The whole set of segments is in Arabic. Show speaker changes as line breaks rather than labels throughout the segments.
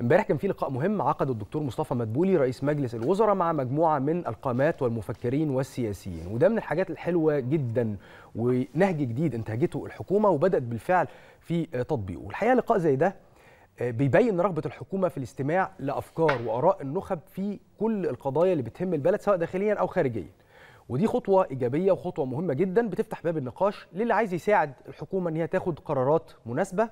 امبارح كان في لقاء مهم عقده الدكتور مصطفى مدبولي رئيس مجلس الوزراء مع مجموعه من القامات والمفكرين والسياسيين وده من الحاجات الحلوه جدا ونهج جديد انتهجته الحكومه وبدات بالفعل في تطبيقه الحقيقه لقاء زي ده آه، بيبين رغبة الحكومة في الاستماع لأفكار وآراء النخب في كل القضايا اللي بتهم البلد سواء داخليا أو خارجيا ودي خطوة إيجابية وخطوة مهمة جدا بتفتح باب النقاش للي عايز يساعد الحكومة إن هي تاخد قرارات مناسبة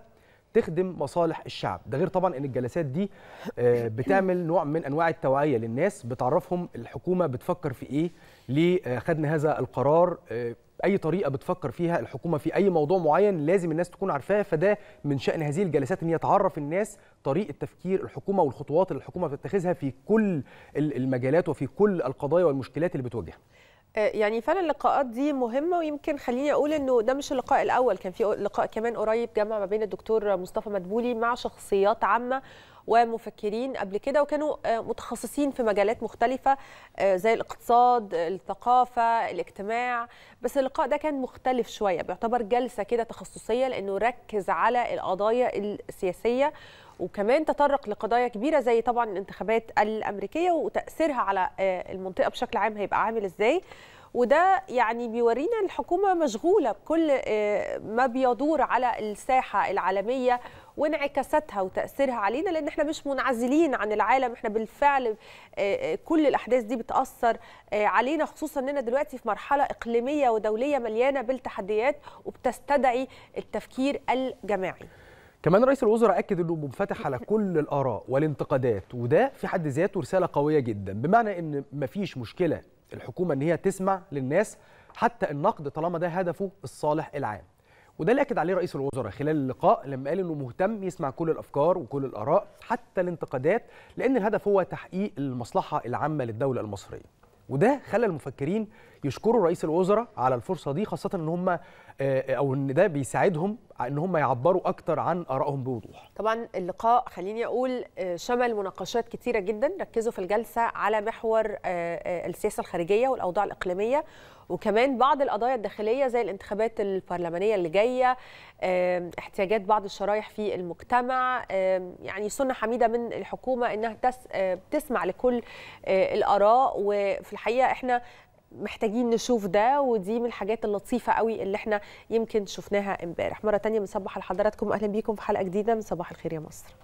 تخدم مصالح الشعب ده غير طبعا ان الجلسات دي آه، بتعمل نوع من انواع التوعيه للناس بتعرفهم الحكومه بتفكر في ايه ليه آه، خدنا هذا القرار آه، اي طريقه بتفكر فيها الحكومه في اي موضوع معين لازم الناس تكون عارفاه فده من شان هذه الجلسات ان هي تعرف الناس طريقه تفكير الحكومه والخطوات اللي الحكومه بتتخذها في كل المجالات وفي كل القضايا والمشكلات اللي بتواجهها
آه، يعني فعلا اللقاءات دي مهمه ويمكن خليني اقول انه ده مش اللقاء الاول كان في لقاء كمان قريب جمع ما بين الدكتور مصطفى مدبولي مع شخصيات عامه ومفكرين قبل كده وكانوا آه، متخصصين في مجالات مختلفة آه، زي الاقتصاد الثقافة الاجتماع بس اللقاء ده كان مختلف شوية بيعتبر جلسة كده تخصصية لأنه ركز على القضايا السياسية وكمان تطرق لقضايا كبيره زي طبعا الانتخابات الامريكيه وتاثيرها على آه، المنطقه بشكل عام هيبقى عامل ازاي وده يعني بيورينا الحكومه مشغوله بكل آه، ما بيدور على الساحه العالميه وانعكاساتها وتاثيرها علينا لان احنا مش منعزلين عن العالم احنا بالفعل آه، آه، كل الاحداث دي بتاثر علينا خصوصا اننا دلوقتي في مرحله اقليميه ودوليه مليانه بالتحديات وبتستدعي التفكير الجماعي
كمان رئيس الوزراء اكد انه منفتح على كل الاراء والانتقادات وده في حد ذاته رساله قويه جدا بمعنى ان مفيش مشكله الحكومه ان هي تسمع للناس حتى النقد طالما ده هدفه الصالح العام وده اللي اكد عليه رئيس الوزراء خلال اللقاء لما قال انه مهتم يسمع كل الافكار وكل الاراء حتى الانتقادات لان الهدف هو تحقيق المصلحه العامه للدوله المصريه وده خلى المفكرين يشكروا رئيس الوزراء على الفرصه دي خاصه ان هم آه، آه، او ان ده بيساعدهم ان هم يعبروا اكتر عن ارائهم بوضوح
طبعا اللقاء خليني اقول آه، شمل مناقشات كتيره جدا ركزوا في الجلسه على محور آه، آه، السياسه الخارجيه والاوضاع الاقليميه وكمان بعض القضايا الداخليه زي الانتخابات البرلمانيه اللي جايه احتياجات بعض الشرايح في المجتمع يعني سنه حميده من الحكومه انها تسمع لكل الاراء وفي الحقيقه احنا محتاجين نشوف ده ودي من الحاجات اللطيفه قوي اللي احنا يمكن شفناها امبارح مره تانية بنصبح لحضراتكم اهلا بيكم في حلقه جديده من صباح الخير يا مصر